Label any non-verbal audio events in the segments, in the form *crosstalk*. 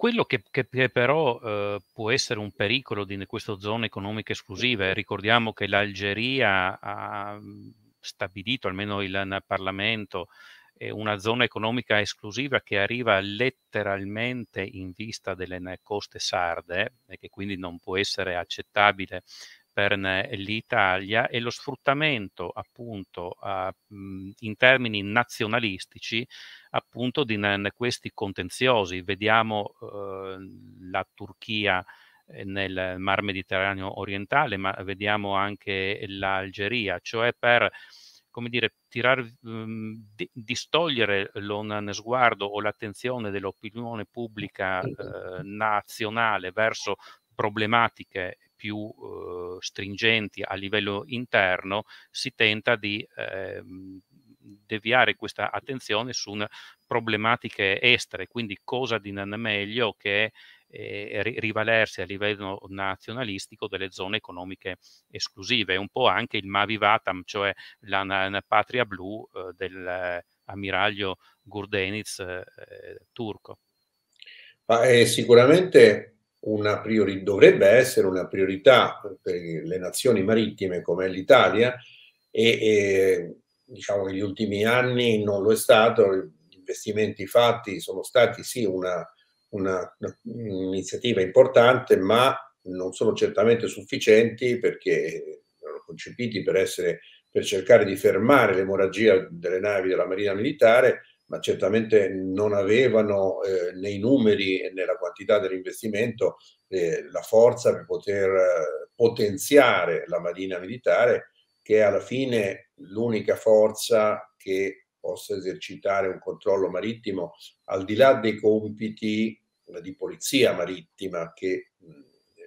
Quello che, che, che però eh, può essere un pericolo di questa zona economica esclusiva, eh, certo. ricordiamo che l'Algeria ha mhmm, stabilito, almeno il Parlamento, eh, una zona economica esclusiva che arriva letteralmente in vista delle coste sarde eh, e che quindi non può essere accettabile per eh, l'Italia e lo sfruttamento appunto a, mhmm, in termini nazionalistici appunto di questi contenziosi. Vediamo eh, la Turchia eh, nel Mar Mediterraneo orientale, ma vediamo anche l'Algeria, cioè per come dire, tirar, mhmm, di, distogliere lo sguardo o l'attenzione dell'opinione pubblica eh, nazionale verso problematiche più eh, stringenti a livello interno, si tenta di ehm, deviare questa attenzione su problematiche estere, quindi cosa di non meglio che eh, rivalersi a livello nazionalistico delle zone economiche esclusive, un po' anche il Mavi Vatam, cioè la, la patria blu eh, uhm, dell'ammiraglio Gurdeniz ehm, turco. Ma è eh, sicuramente una priori- dovrebbe essere una priorità per le nazioni marittime come l'Italia e, e diciamo che negli ultimi anni non lo è stato, gli investimenti fatti sono stati sì una, una, un'iniziativa importante, ma non sono certamente sufficienti perché erano concepiti per, essere, per cercare di fermare l'emorragia delle navi della Marina Militare ma certamente non avevano eh, nei numeri e nella quantità dell'investimento eh, la forza per poter eh, potenziare la Marina militare, che è alla fine l'unica forza che possa esercitare un controllo marittimo al di là dei compiti di polizia marittima che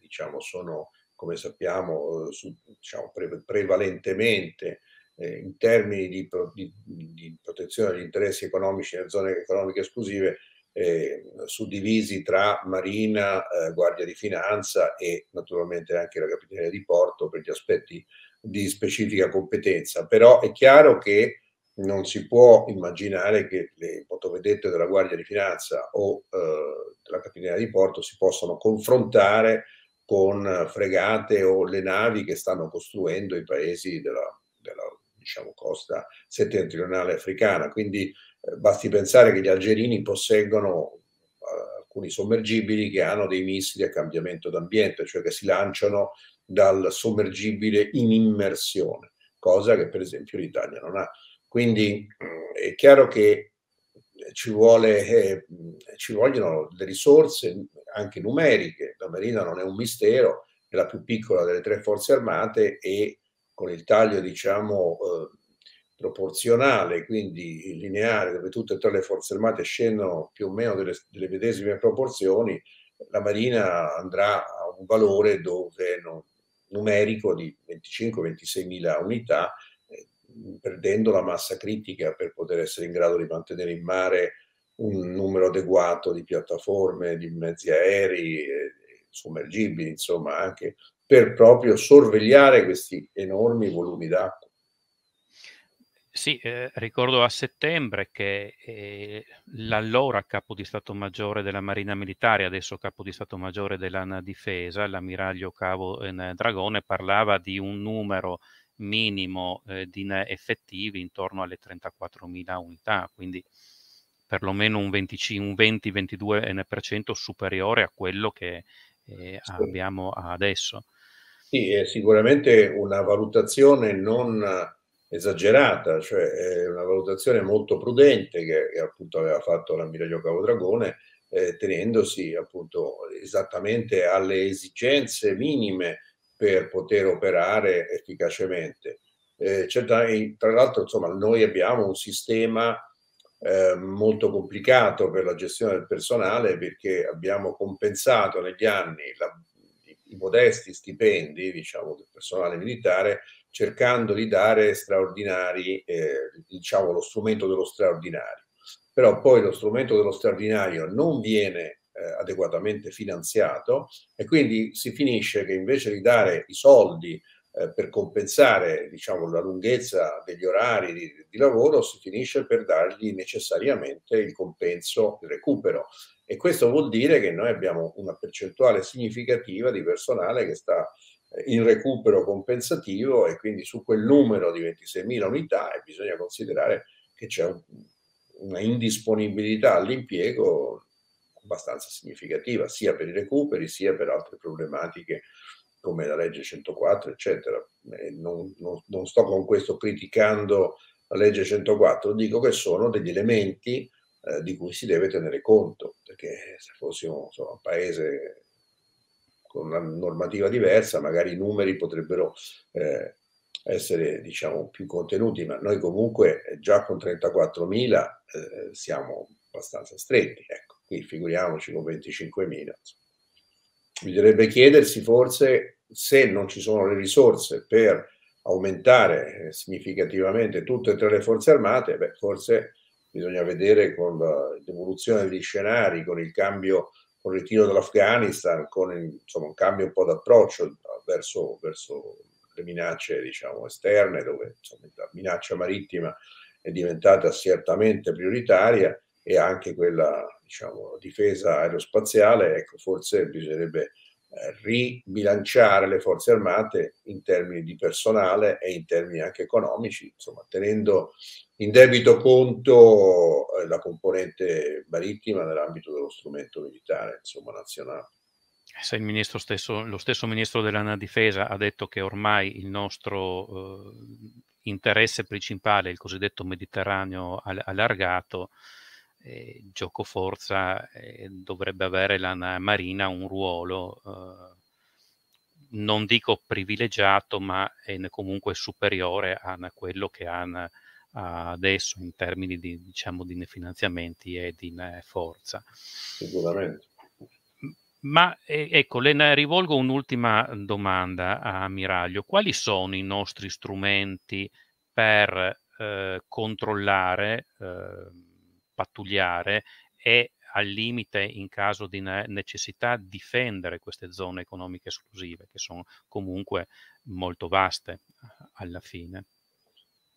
diciamo sono come sappiamo eh, su, diciamo, prevalentemente eh, in termini di, pro, di, di, protezione degli interessi economici nelle zone economiche esclusive eh, suddivisi tra Marina, eh, Guardia di Finanza e naturalmente anche la Capitaneria di Porto per gli aspetti di specifica competenza. Però è chiaro che non si può immaginare che le motovedette della Guardia di Finanza o eh, della Capitaneria di Porto si possano confrontare con fregate o le navi che stanno costruendo i paesi della, della diciamo, costa settentrionale africana. Quindi eh, basti pensare che gli algerini posseggono eh, alcuni sommergibili che hanno dei missili a cambiamento d'ambiente, cioè che si lanciano dal sommergibile in immersione, cosa che per esempio l'Italia non ha. Quindi mh, eh, è chiaro che eh, ci, vuole, eh, ci vogliono le risorse anche numeriche. La Marina non è un mistero, è la più piccola delle tre forze armate e con il taglio diciamo eh, proporzionale, quindi lineare, dove tutte e tre le forze armate scendono più o meno delle, delle medesime proporzioni, la Marina andrà a un valore dove non, numerico di 25-26 mila unità, eh, perdendo la massa critica per poter essere in grado di mantenere in mare un numero adeguato di piattaforme, di mezzi aerei, eh, sommergibili, insomma anche per proprio sorvegliare questi enormi volumi d'acqua. Sì, eh, ricordo a settembre che eh, l'allora capo di Stato Maggiore della Marina Militare, adesso capo di Stato Maggiore della Difesa, l'ammiraglio Cavo Dragone, parlava di un numero minimo eh, di effettivi intorno alle 34.000 unità, quindi perlomeno un 20-22% superiore a quello che eh, sì. abbiamo adesso. Sì, è sicuramente una valutazione non esagerata, cioè una valutazione molto prudente che, che appunto aveva fatto l'ammiraglio Cavodragone, eh, tenendosi appunto esattamente alle esigenze minime per poter operare efficacemente. Eh, cioè, tra l'altro, insomma, noi abbiamo un sistema eh, molto complicato per la gestione del personale perché abbiamo compensato negli anni la, i modesti stipendi, diciamo, del personale militare, cercando di dare straordinari, eh, diciamo, lo strumento dello straordinario. Però poi lo strumento dello straordinario non viene eh, adeguatamente finanziato e quindi si finisce che invece di dare i soldi eh, per compensare diciamo, la lunghezza degli orari di, di, lavoro si finisce per dargli necessariamente il compenso, il recupero e questo vuol dire che noi abbiamo una percentuale significativa di personale che sta eh, in recupero compensativo e quindi su quel numero di 26.000 unità bisogna considerare che c'è un, una indisponibilità all'impiego abbastanza significativa, sia per i recuperi sia per altre problematiche come la legge 104, eccetera. Eh, non, non, non sto con questo criticando la legge 104, dico che sono degli elementi eh, di cui si deve tenere conto, perché se fossimo insomma, un paese con una normativa diversa, magari i numeri potrebbero eh, essere diciamo, più contenuti, ma noi comunque eh, già con 34.000 eh, siamo abbastanza stretti, ecco. qui figuriamoci con 25.000. Bisognerebbe chiedersi forse se non ci sono le risorse per aumentare eh, significativamente tutte e tre le forze armate, beh, forse bisogna vedere con l'evoluzione degli scenari, con il cambio, con il ritiro dall'Afghanistan, con il, insomma, un cambio un po' d'approccio verso, verso le minacce diciamo, esterne, dove insomma, la minaccia marittima è diventata certamente prioritaria e anche quella diciamo, difesa aerospaziale, ecco, forse bisognerebbe ribilanciare le forze armate in termini di personale e in termini anche economici, insomma, tenendo in debito conto eh, la componente marittima nell'ambito dello strumento militare insomma, nazionale. Eh, se stesso, lo stesso ministro della difesa ha detto che ormai il nostro eh, interesse principale è il cosiddetto Mediterraneo allargato, eh, forza eh, dovrebbe avere la Marina un ruolo, eh, non dico privilegiato, ma è comunque superiore a quello che ha adesso in termini di, diciamo, di finanziamenti e di forza. Sicuramente. Ma eh, ecco, le rivolgo un'ultima eh, domanda a Miraglio. Quali sono i nostri strumenti per eh, controllare ehm, pattugliare e al limite, in caso di necessità, difendere queste zone economiche esclusive, che sono comunque molto vaste eh, alla fine.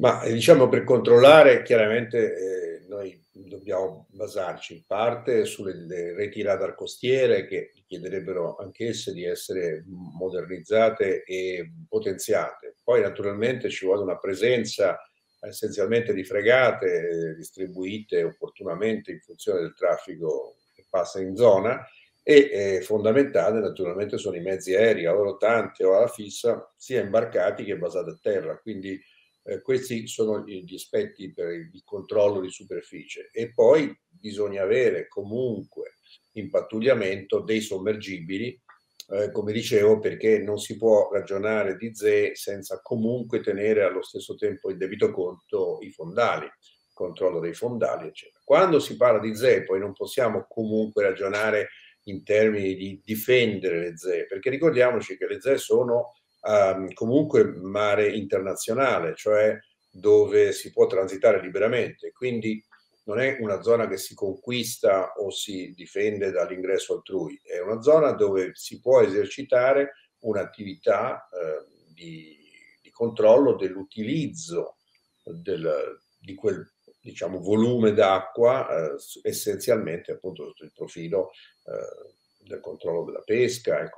Ma eh, diciamo per controllare, chiaramente eh, noi dobbiamo basarci in parte sulle reti radar costiere che chiederebbero anch'esse di essere modernizzate e potenziate. Poi naturalmente ci vuole una presenza essenzialmente di fregate distribuite opportunamente in funzione del traffico che passa in zona e eh, fondamentale naturalmente sono i mezzi aerei a tante o alla fissa, sia imbarcati che basati a terra. Quindi eh, questi sono gli aspetti per il controllo di superficie. E poi bisogna avere comunque in pattugliamento dei sommergibili eh, come dicevo, perché non si può ragionare di ZE senza comunque tenere allo stesso tempo in debito conto i fondali, il controllo dei fondali, eccetera. Quando si parla di ZE poi non possiamo comunque ragionare in termini di difendere le ZE, perché ricordiamoci che le ZE sono ehm, comunque mare internazionale, cioè dove si può transitare liberamente, quindi non è una zona che si conquista o si difende dall'ingresso altrui, è una zona dove si può esercitare un'attività eh, di, di, controllo dell'utilizzo del, di quel diciamo, volume d'acqua eh, essenzialmente appunto sotto il profilo eh, del controllo della pesca e,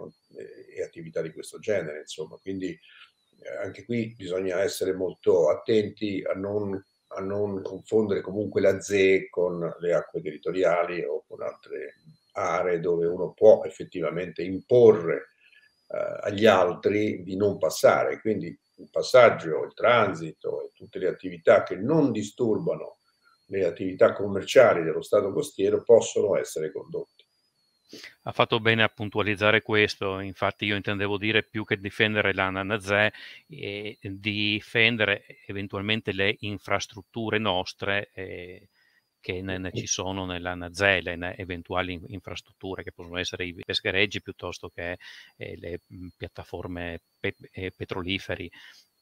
e, attività di questo genere. Insomma. Quindi eh, anche qui bisogna essere molto attenti a non a non confondere comunque la ZE con le acque territoriali o con altre aree dove uno può effettivamente imporre eh, agli altri di non passare. Quindi il passaggio, il transito e tutte le attività che non disturbano le attività commerciali dello Stato costiero possono essere condotte ha fatto bene a puntualizzare questo, infatti io intendevo dire più che difendere la Nanazè, eh, difendere eventualmente le infrastrutture nostre eh, che ne, ne ci sono nella Nazè, le eventuali infrastrutture che possono essere i peschereggi piuttosto che eh, le mm, piattaforme pe- eh, petroliferi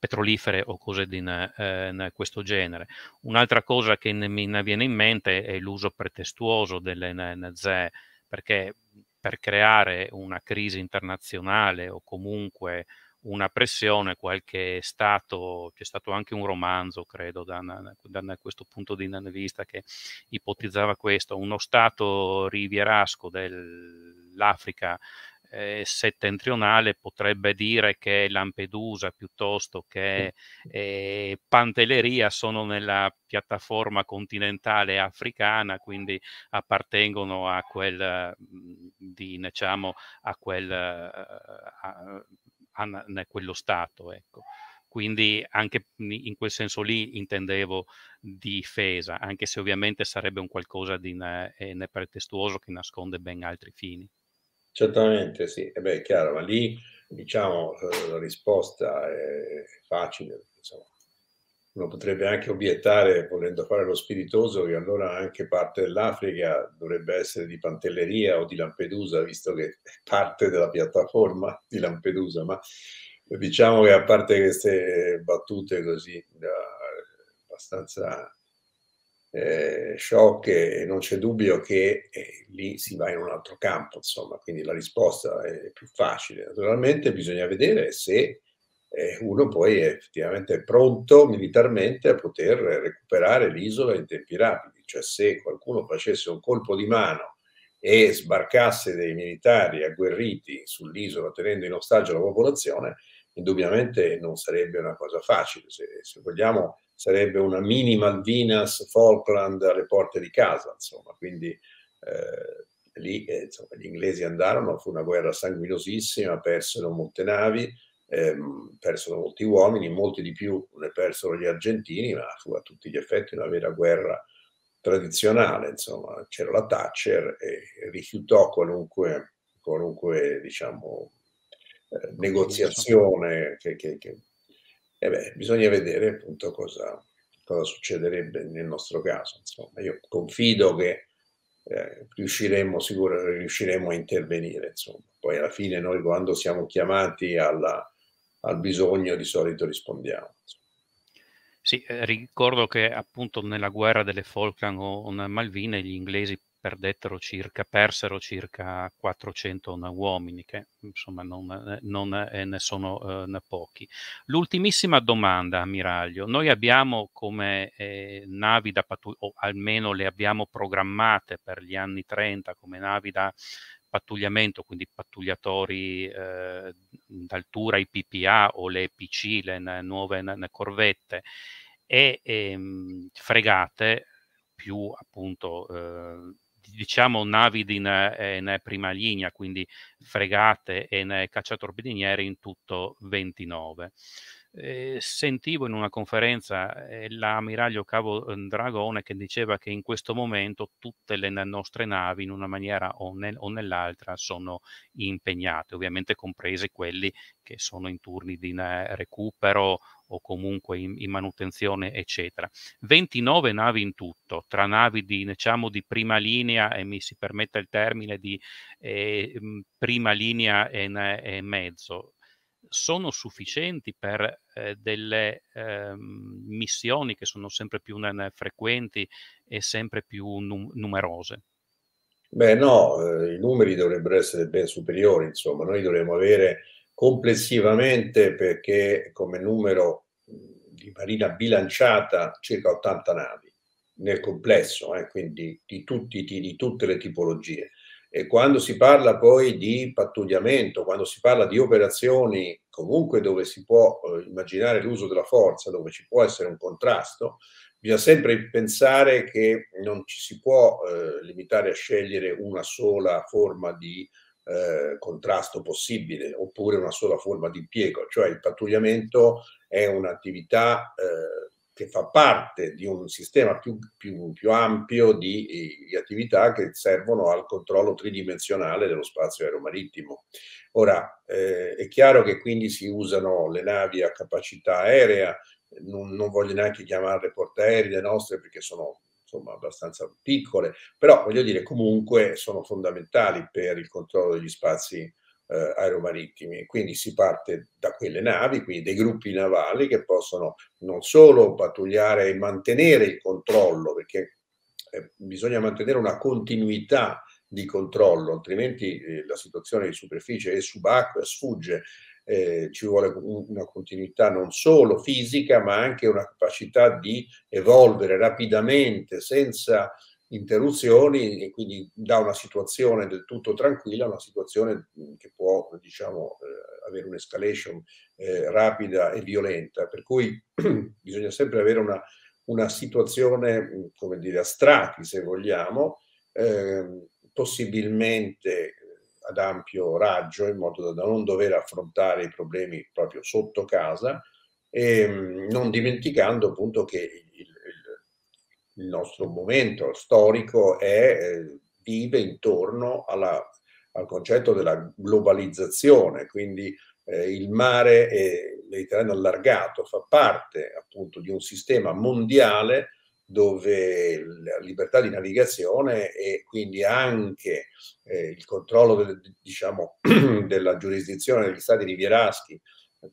petrolifere o cose di eh, questo genere. Un'altra cosa che ne, mi ne viene in mente è l'uso pretestuoso delle NZE perché mhmm, per creare una crisi internazionale o comunque una pressione, qualche stato, c'è stato anche un romanzo, credo, da, da, da questo punto di vista che ipotizzava questo, uno stato rivierasco dell'Africa eh, settentrionale potrebbe dire che Lampedusa piuttosto che eh, Pantelleria sono nella piattaforma continentale africana, quindi appartengono a quel, mm, di, diciamo, a quel, eh, a, a, a quello stato. Ecco quindi anche in quel senso lì intendevo difesa, anche se ovviamente sarebbe un qualcosa di ne- eh, nepretestuoso che nasconde ben altri fini. Certamente sì, e beh, è chiaro, ma lì diciamo eh, la risposta è facile. Insomma. Uno potrebbe anche obiettare, volendo fare lo spiritoso, che allora anche parte dell'Africa dovrebbe essere di Pantelleria o di Lampedusa, visto che è parte della piattaforma di Lampedusa, ma diciamo che a parte queste battute così eh, abbastanza eh, sciocche, non c'è dubbio che eh, lì si va in un altro campo, insomma, quindi la risposta è più facile. Naturalmente bisogna vedere se eh, uno poi è effettivamente pronto militarmente a poter recuperare l'isola in tempi rapidi, cioè se qualcuno facesse un colpo di mano e sbarcasse dei militari agguerriti sull'isola tenendo in ostaggio la popolazione, indubbiamente non sarebbe una cosa facile. Se, se vogliamo sarebbe una minimal Venus Falkland alle porte di casa, insomma, quindi eh, lì eh, insomma, gli inglesi andarono, fu una guerra sanguinosissima, persero molte navi, ehm, persero molti uomini, molti di più ne persero gli argentini, ma fu a tutti gli effetti una vera guerra tradizionale, insomma, c'era la Thatcher e rifiutò qualunque, qualunque diciamo, eh, negoziazione che, che, che e beh, bisogna vedere appunto cosa, cosa succederebbe nel nostro caso. Insomma, io confido che eh, riusciremo, sicuro, riusciremo a intervenire. Insomma. Poi alla fine noi quando siamo chiamati alla, al bisogno di solito rispondiamo. Insomma. Sì, eh, ricordo che appunto nella guerra delle Falkland o, o Malvine gli inglesi perdettero circa, persero circa 400 uomini, che insomma non, eh, non eh, ne sono eh, ne pochi. L'ultimissima domanda, ammiraglio. Noi abbiamo come eh, navi da pattuglia, o almeno le abbiamo programmate per gli anni 30 come navi da pattugliamento, quindi pattugliatori eh, d'altura, i PPA o le PC, le nuove le corvette, e ehm, fregate più appunto eh, diciamo navi in, eh, in, eh, prima linea, quindi fregate e eh, cacciatorpediniere in tutto 29. sentivo in una conferenza l'ammiraglio Cavo ehm, Dragone che diceva che in questo momento tutte le nostre navi in una maniera o, nel, o nell'altra sono impegnate, ovviamente comprese quelli che sono in turni di recupero o comunque in, in manutenzione, eccetera. 29 navi in tutto, tra navi di, diciamo, di prima linea e mi si permetta il termine di eh, mm, prima linea e, e mezzo, sono sufficienti per eh, delle eh, missioni che sono sempre più frequenti e sempre più num- numerose? Beh no, eh, i numeri dovrebbero essere ben superiori, insomma, noi dovremmo avere complessivamente perché come numero di marina bilanciata circa 80 navi nel complesso, eh, quindi di, tutti, di, di tutte le tipologie. E quando si parla poi di pattugliamento, quando si parla di operazioni, comunque dove si può eh, immaginare l'uso della forza, dove ci può essere un contrasto, bisogna sempre pensare che non ci si può eh, limitare a scegliere una sola forma di eh, contrasto possibile oppure una sola forma di impiego, cioè il pattugliamento è un'attività eh, che fa parte di un sistema più, più, più ampio di, di, attività che servono al controllo tridimensionale dello spazio aeromarittimo. Ora, eh, è chiaro che quindi si usano le navi a capacità aerea, non, non voglio neanche chiamarle portaerei le nostre perché sono insomma abbastanza piccole, però voglio dire comunque sono fondamentali per il controllo degli spazi eh, aeromarittimi. Quindi si parte da quelle navi, quindi dei gruppi navali che possono non solo pattugliare e mantenere il controllo, perché eh, bisogna mantenere una continuità di controllo, altrimenti eh, la situazione di superficie e subacquea sfugge eh, ci vuole una continuità non solo fisica, ma anche una capacità di evolvere rapidamente, senza interruzioni e quindi da una situazione del tutto tranquilla a una situazione mm, che può diciamo eh, avere un'escalation eh, rapida e violenta per cui *clears throat* bisogna sempre avere una, una situazione mm, come dire a strati se vogliamo eh, possibilmente ad ampio raggio in modo da non dover affrontare i problemi proprio sotto casa e mm, non dimenticando appunto che il, il, il nostro momento storico è, eh, vive intorno alla, al concetto della globalizzazione, quindi eh, il mare e il Mediterraneo allargato fa parte appunto di un sistema mondiale dove la libertà di navigazione e quindi anche eh, il controllo del, diciamo, *clears throat* della giurisdizione degli stati rivieraschi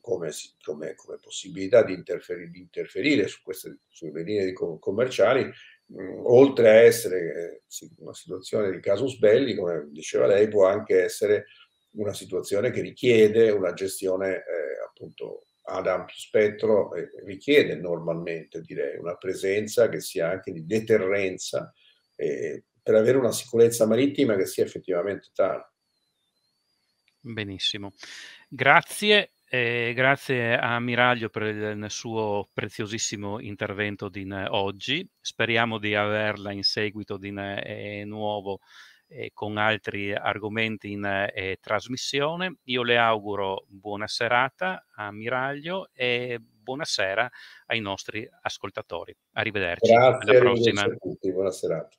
come, come, come possibilità di, interferi, di, interferire su queste sulle linee commerciali, mh, oltre a essere eh, una situazione di casus belli, come diceva lei, può anche essere una situazione che richiede una gestione eh, appunto ad ampio spettro eh, richiede normalmente, direi, una presenza che sia anche di deterrenza eh, per avere una sicurezza marittima che sia effettivamente tale. Benissimo. Grazie eh, grazie a Miraglio per il, il suo preziosissimo intervento di oggi. Speriamo di averla in seguito di eh, nuovo eh, con altri argomenti in eh, trasmissione. Io le auguro buona serata a Miraglio e buonasera ai nostri ascoltatori. Arrivederci. Grazie, alla prossima. Tutti, buona serata.